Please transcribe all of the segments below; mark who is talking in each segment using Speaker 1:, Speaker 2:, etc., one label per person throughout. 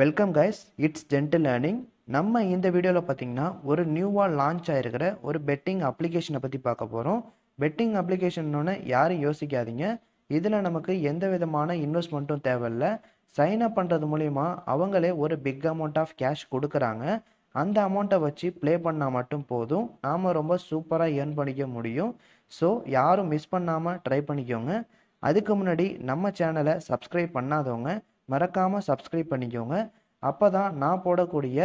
Speaker 1: welcome guys it's gentle learning நம்ம இந்த வீடியோவில் பார்த்தீங்கன்னா ஒரு நியூவாக லான்ச் ஆகிருக்கிற ஒரு பெட்டிங் அப்ளிகேஷனை பற்றி பார்க்க போகிறோம் பெட்டிங் அப்ளிகேஷன்னு யாரும் யோசிக்காதீங்க இதில் நமக்கு எந்த விதமான இன்வெஸ்ட்மெண்ட்டும் தேவையில்லை சைன் அப் பண்ணுறது மூலிமா அவங்களே ஒரு பிக் அமௌண்ட் ஆஃப் கேஷ் கொடுக்குறாங்க அந்த அமௌண்ட்டை வச்சு ப்ளே பண்ணால் மட்டும் போதும் நாம் ரொம்ப சூப்பராக ஏர்ன் பண்ணிக்க முடியும் ஸோ யாரும் மிஸ் பண்ணாமல் ட்ரை பண்ணிக்கோங்க அதுக்கு முன்னாடி நம்ம சேனலை சப்ஸ்கிரைப் பண்ணாதவங்க மறக்காமல் சப்ஸ்கிரைப் பண்ணிக்கோங்க அப்போ தான் நான் போடக்கூடிய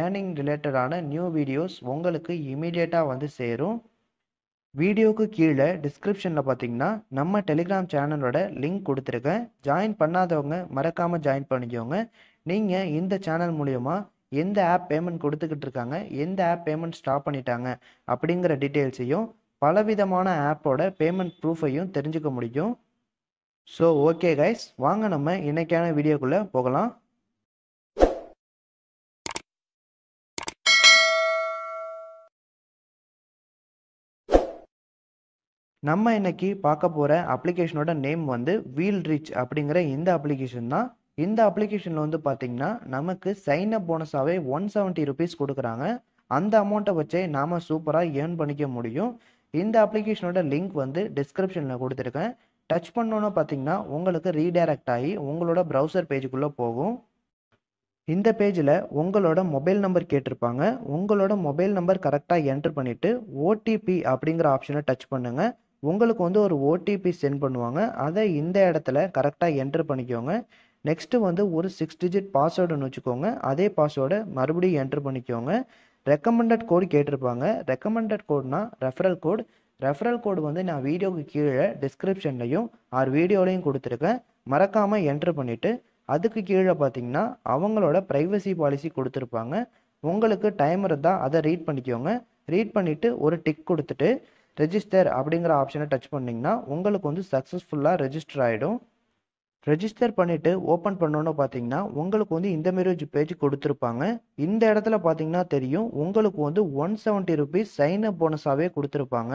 Speaker 1: ஏர்னிங் ரிலேட்டடான நியூ வீடியோஸ் உங்களுக்கு இமீடியட்டாக வந்து சேரும் வீடியோவுக்கு கீழே டிஸ்கிரிப்ஷனில் பார்த்தீங்கன்னா நம்ம டெலிகிராம் சேனலோட லிங்க் கொடுத்துருக்கேன் ஜாயின் பண்ணாதவங்க மறக்காமல் ஜாயின் பண்ணிக்கோங்க நீங்கள் இந்த சேனல் மூலயமா எந்த ஆப் பேமெண்ட் கொடுத்துக்கிட்டு இருக்காங்க எந்த ஆப் பேமெண்ட் ஸ்டாப் பண்ணிட்டாங்க அப்படிங்கிற டீட்டெயில்ஸையும் பலவிதமான ஆப்போட பேமெண்ட் ப்ரூஃபையும் தெரிஞ்சுக்க முடியும் ஸோ ஓகே கைஸ் வாங்க நம்ம இன்னைக்கான வீடியோக்குள்ளே போகலாம் நம்ம இன்னைக்கு பார்க்க போகிற அப்ளிகேஷனோட நேம் வந்து வீல் ரிச் அப்படிங்கிற இந்த அப்ளிகேஷன் தான் இந்த அப்ளிகேஷனில் வந்து பார்த்தீங்கன்னா நமக்கு சைன் அப் போனஸாகவே ஒன் செவன்ட்டி ருபீஸ் கொடுக்குறாங்க அந்த அமௌண்ட்டை வச்சே நாம் சூப்பராக ஏர்ன் பண்ணிக்க முடியும் இந்த அப்ளிகேஷனோட லிங்க் வந்து டிஸ்கிரிப்ஷனில் கொடுத்துருக்கேன் டச் பண்ணோன்னு பார்த்தீங்கன்னா உங்களுக்கு ரீடைரக்ட் ஆகி உங்களோட ப்ரௌசர் பேஜுக்குள்ளே போகும் இந்த பேஜில் உங்களோட மொபைல் நம்பர் கேட்டிருப்பாங்க உங்களோட மொபைல் நம்பர் கரெக்டாக என்ட்ரு பண்ணிவிட்டு ஓடிபி அப்படிங்கிற ஆப்ஷனை டச் பண்ணுங்கள் உங்களுக்கு வந்து ஒரு ஓடிபி சென்ட் பண்ணுவாங்க அதை இந்த இடத்துல கரெக்டாக என்ட்ரு பண்ணிக்கோங்க நெக்ஸ்ட்டு வந்து ஒரு சிக்ஸ் டிஜிட் பாஸ்வேர்டுன்னு வச்சுக்கோங்க அதே பாஸ்வேர்டை மறுபடியும் என்ட்ரு பண்ணிக்கோங்க ரெக்கமெண்டட் கோடு கேட்டிருப்பாங்க ரெக்கமெண்டட் கோட்னா ரெஃபரல் கோட் ரெஃபரல் கோடு வந்து நான் வீடியோவுக்கு கீழே டிஸ்கிரிப்ஷன்லையும் ஆர் வீடியோலையும் கொடுத்துருக்கேன் மறக்காமல் என்ட்ரு பண்ணிவிட்டு அதுக்கு கீழே பார்த்தீங்கன்னா அவங்களோட ப்ரைவசி பாலிசி கொடுத்துருப்பாங்க உங்களுக்கு டைம் இருந்தால் அதை ரீட் பண்ணிக்கோங்க ரீட் பண்ணிவிட்டு ஒரு டிக் கொடுத்துட்டு ரெஜிஸ்டர் அப்படிங்கிற ஆப்ஷனை டச் பண்ணிங்கன்னா உங்களுக்கு வந்து சக்ஸஸ்ஃபுல்லாக ரெஜிஸ்டர் ஆகிடும் ரெஜிஸ்டர் பண்ணிவிட்டு ஓப்பன் பண்ணோன்னு பார்த்தீங்கன்னா உங்களுக்கு வந்து இந்த மாரி பேஜ் கொடுத்துருப்பாங்க இந்த இடத்துல பார்த்தீங்கன்னா தெரியும் உங்களுக்கு வந்து one seventy rupees sign up போனஸாகவே கொடுத்துருப்பாங்க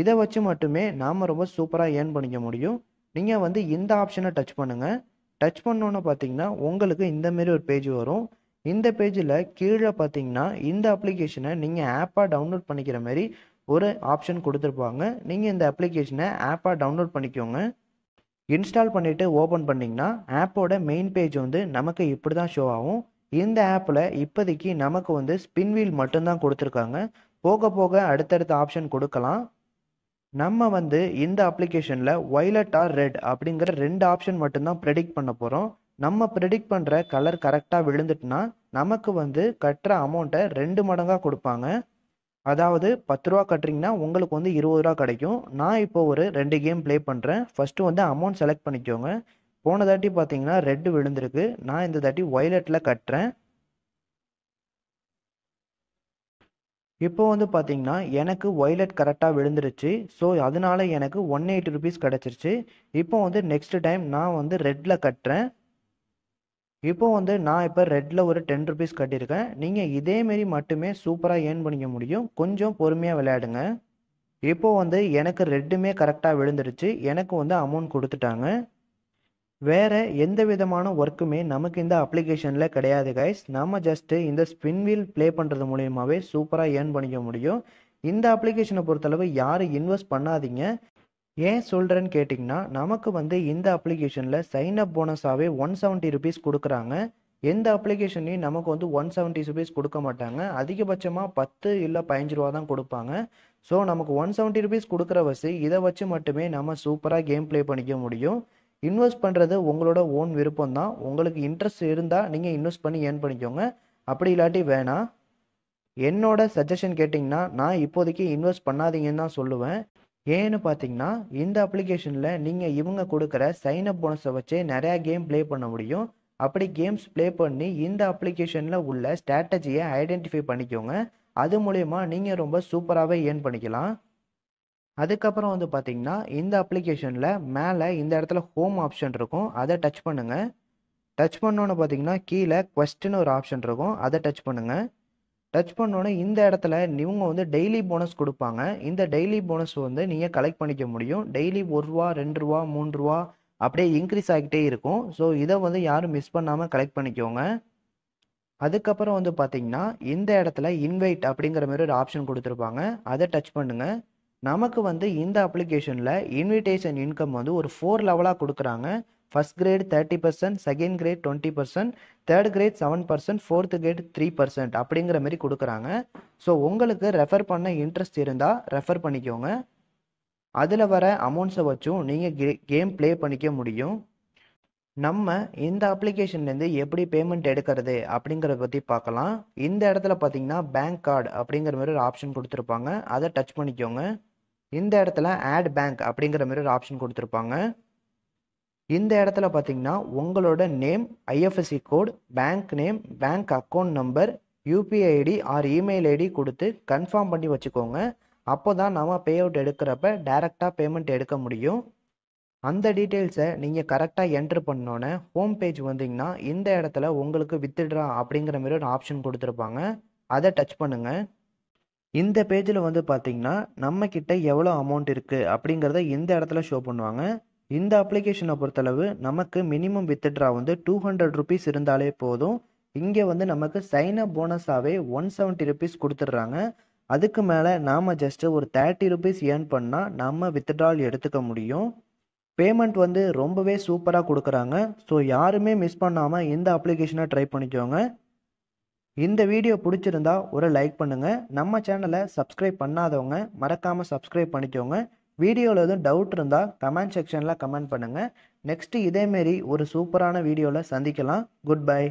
Speaker 1: இதை வச்சு மட்டுமே நாம் ரொம்ப சூப்பராக ஏர்ன் பண்ணிக்க முடியும் நீங்கள் வந்து இந்த ஆப்ஷனை டச் பண்ணுங்கள் டச் பண்ணோன்னு பார்த்தீங்கன்னா உங்களுக்கு இந்தமாரி ஒரு பேஜ் வரும் இந்த பேஜில் கீழே பார்த்தீங்கன்னா இந்த அப்ளிகேஷனை நீங்கள் ஆப்பாக டவுன்லோட் பண்ணிக்கிற மாதிரி ஒரு ஆப்ஷன் கொடுத்துருப்பாங்க நீங்கள் இந்த அப்ளிகேஷனை ஆப்பாக டவுன்லோட் பண்ணிக்கோங்க இன்ஸ்டால் பண்ணிவிட்டு ஓப்பன் பண்ணிங்கன்னா ஆப்போட மெயின் பேஜ் வந்து நமக்கு இப்படி தான் ஷோ ஆகும் இந்த ஆப்பில் இப்போதைக்கு நமக்கு வந்து ஸ்பின் வீல் மட்டும்தான் கொடுத்துருக்காங்க போக போக அடுத்தடுத்த ஆப்ஷன் கொடுக்கலாம் நம்ம வந்து இந்த அப்ளிகேஷனில் ஒய்லட் ஆர் ரெட் அப்படிங்கிற ரெண்டு ஆப்ஷன் மட்டும்தான் ப்ரெடிக்ட் பண்ண போகிறோம் நம்ம ப்ரெடிக்ட் பண்ணுற கலர் கரெக்டாக விழுந்துட்டுனா நமக்கு வந்து கட்டுற அமௌண்ட்டை ரெண்டு மடங்காக கொடுப்பாங்க அதாவது பத்து ரூபா கட்டுறீங்கன்னா உங்களுக்கு வந்து இருபது ரூபா கிடைக்கும் நான் இப்போ ஒரு ரெண்டு கேம் ப்ளே பண்ணுறேன் ஃபஸ்ட்டு வந்து அமௌண்ட் செலக்ட் பண்ணிக்கோங்க போன தாட்டி பார்த்தீங்கன்னா ரெட்டு விழுந்திருக்கு நான் இந்த தாட்டி ஒய்லெட்டில் கட்டுறேன் இப்போ வந்து பார்த்தீங்கன்னா எனக்கு ஒய்லெட் கரெக்டாக விழுந்துருச்சு ஸோ அதனால எனக்கு ஒன் எயிட்டி ருபீஸ் கிடச்சிருச்சு இப்போ வந்து நெக்ஸ்ட் டைம் நான் வந்து ரெட்டில் கட்டுறேன் இப்போ வந்து நான் இப்போ ரெட்டில் ஒரு டென் ருபீஸ் கட்டியிருக்கேன் நீங்கள் இதேமாரி மட்டுமே சூப்பராக ஏர்ன் பண்ணிக்க முடியும் கொஞ்சம் பொறுமையாக விளையாடுங்க இப்போ வந்து எனக்கு ரெட்டுமே கரெக்டாக விழுந்துருச்சு எனக்கு வந்து அமௌண்ட் கொடுத்துட்டாங்க வேறு எந்த விதமான ஒர்க்குமே நமக்கு இந்த அப்ளிகேஷனில் கிடையாது கைஸ் நம்ம ஜஸ்ட்டு இந்த ஸ்பின் வீல் ப்ளே பண்ணுறது மூலியமாகவே சூப்பராக ஏர்ன் பண்ணிக்க முடியும் இந்த அப்ளிகேஷனை பொறுத்தளவு யாரும் இன்வெஸ்ட் பண்ணாதீங்க ஏன் சொல்கிறேன்னு கேட்டிங்கன்னா நமக்கு வந்து இந்த அப்ளிகேஷனில் சைன் அப் போனஸாகவே ஒன் செவன்ட்டி ருபீஸ் கொடுக்குறாங்க எந்த அப்ளிகேஷன்லையும் நமக்கு வந்து ஒன் செவன்ட்டி ருபீஸ் கொடுக்க மாட்டாங்க அதிகபட்சமாக பத்து இல்லை பதினஞ்சு ரூபா தான் கொடுப்பாங்க ஸோ நமக்கு ஒன் செவன்ட்டி ருபீஸ் கொடுக்குற வசதி இதை வச்சு மட்டுமே நம்ம சூப்பராக கேம் ப்ளே பண்ணிக்க முடியும் இன்வெஸ்ட் பண்ணுறது உங்களோட ஓன் விருப்பம் தான் உங்களுக்கு இன்ட்ரெஸ்ட் இருந்தால் நீங்கள் இன்வெஸ்ட் பண்ணி ஏர்ன் பண்ணிக்கோங்க அப்படி இல்லாட்டி வேணாம் என்னோட சஜஷன் கேட்டிங்கன்னா நான் இப்போதைக்கு இன்வெஸ்ட் பண்ணாதீங்கன்னு தான் சொல்லுவேன் ஏன்னு பார்த்தீங்கன்னா இந்த அப்ளிகேஷனில் நீங்கள் இவங்க கொடுக்குற சைன் அப் போனஸை வச்சு நிறையா கேம் ப்ளே பண்ண முடியும் அப்படி கேம்ஸ் ப்ளே பண்ணி இந்த அப்ளிகேஷனில் உள்ள ஸ்ட்ராட்டஜியை ஐடென்டிஃபை பண்ணிக்கோங்க அது மூலயமா நீங்கள் ரொம்ப சூப்பராகவே ஏர்ன் பண்ணிக்கலாம் அதுக்கப்புறம் வந்து பார்த்தீங்கன்னா இந்த அப்ளிகேஷனில் மேலே இந்த இடத்துல ஹோம் ஆப்ஷன் இருக்கும் அதை டச் பண்ணுங்கள் டச் பண்ணோன்னு பார்த்தீங்கன்னா கீழே கொஸ்டின்னு ஒரு ஆப்ஷன் இருக்கும் அதை டச் பண்ணுங்கள் டச் பண்ணோன்னே இந்த இடத்துல இவங்க வந்து டெய்லி போனஸ் கொடுப்பாங்க இந்த டெய்லி போனஸ் வந்து நீங்கள் கலெக்ட் பண்ணிக்க முடியும் டெய்லி ஒரு ரூபா ரெண்டு ரூபா மூணு ரூபா அப்படியே இன்க்ரீஸ் ஆகிட்டே இருக்கும் ஸோ இதை வந்து யாரும் மிஸ் பண்ணாமல் கலெக்ட் பண்ணிக்கோங்க அதுக்கப்புறம் வந்து பார்த்தீங்கன்னா இந்த இடத்துல இன்வைட் அப்படிங்கிற மாதிரி ஒரு ஆப்ஷன் கொடுத்துருப்பாங்க அதை டச் பண்ணுங்கள் நமக்கு வந்து இந்த அப்ளிகேஷனில் இன்விடேஷன் இன்கம் வந்து ஒரு ஃபோர் லெவலாக கொடுக்குறாங்க first grade thirty percent second grade twenty percent third grade seven percent fourth grade three percent அப்படிங்கிற மாதிரி கொடுக்குறாங்க ஸோ உங்களுக்கு ரெஃபர் பண்ண இன்ட்ரெஸ்ட் இருந்தால் ரெஃபர் பண்ணிக்கோங்க அதில் வர அமௌண்ட்ஸை வச்சும் நீங்கள் கே கேம் ப்ளே பண்ணிக்க முடியும் நம்ம இந்த அப்ளிகேஷன்லேருந்து எப்படி பேமெண்ட் எடுக்கிறது அப்படிங்கிறத பற்றி பார்க்கலாம் இந்த இடத்துல பார்த்தீங்கன்னா பேங்க் கார்டு அப்படிங்கிற மாதிரி ஒரு ஆப்ஷன் கொடுத்துருப்பாங்க அதை டச் பண்ணிக்கோங்க இந்த இடத்துல ஆட் பேங்க் அப்படிங்கிற மாதிரி ஒரு ஆப்ஷன் கொடுத்துருப்பாங்க இந்த இடத்துல பார்த்தீங்கன்னா உங்களோட name IFSC code bank name bank account number UPI ID or email ID கொடுத்து கன்ஃபார்ம் பண்ணி வச்சுக்கோங்க அப்போ தான் நம்ம பே அவுட் எடுக்கிறப்ப டைரெக்டாக பேமெண்ட் எடுக்க முடியும் அந்த டீட்டெயில்ஸை நீங்கள் கரெக்டாக என்ட்ரு பண்ணோன்னே ஹோம் பேஜ் வந்தீங்கன்னா இந்த இடத்துல உங்களுக்கு வித்துட்ரா அப்படிங்கிற மாதிரி ஒரு ஆப்ஷன் கொடுத்துருப்பாங்க அதை டச் பண்ணுங்கள் இந்த பேஜில் வந்து பார்த்தீங்கன்னா நம்மக்கிட்ட எவ்வளோ அமௌண்ட் இருக்குது அப்படிங்கிறத இந்த இடத்துல ஷோ பண்ணுவாங்க இந்த அப்ளிகேஷனை பொறுத்தளவு நமக்கு மினிமம் வித்ட்ரா வந்து டூ ஹண்ட்ரட் ருபீஸ் இருந்தாலே போதும் இங்கே வந்து நமக்கு சைன் அப் போனஸாகவே ஒன் செவன்ட்டி ருபீஸ் கொடுத்துட்றாங்க அதுக்கு மேலே நாம் ஜஸ்ட்டு ஒரு தேர்ட்டி ருபீஸ் ஏர்ன் பண்ணால் நம்ம வித்ட்ரால் எடுத்துக்க முடியும் பேமெண்ட் வந்து ரொம்பவே சூப்பராக கொடுக்குறாங்க ஸோ யாருமே மிஸ் பண்ணாமல் இந்த அப்ளிகேஷனை ட்ரை பண்ணிக்கோங்க இந்த வீடியோ பிடிச்சிருந்தா ஒரு லைக் பண்ணுங்கள் நம்ம சேனலை சப்ஸ்கிரைப் பண்ணாதவங்க மறக்காமல் சப்ஸ்கிரைப் பண்ணிக்கோங்க வீடியோவில் எதுவும் டவுட் இருந்தால் கமெண்ட் செக்ஷனில் கமெண்ட் பண்ணுங்கள் நெக்ஸ்ட்டு இதேமாரி ஒரு சூப்பரான வீடியோவில் சந்திக்கலாம் குட் பை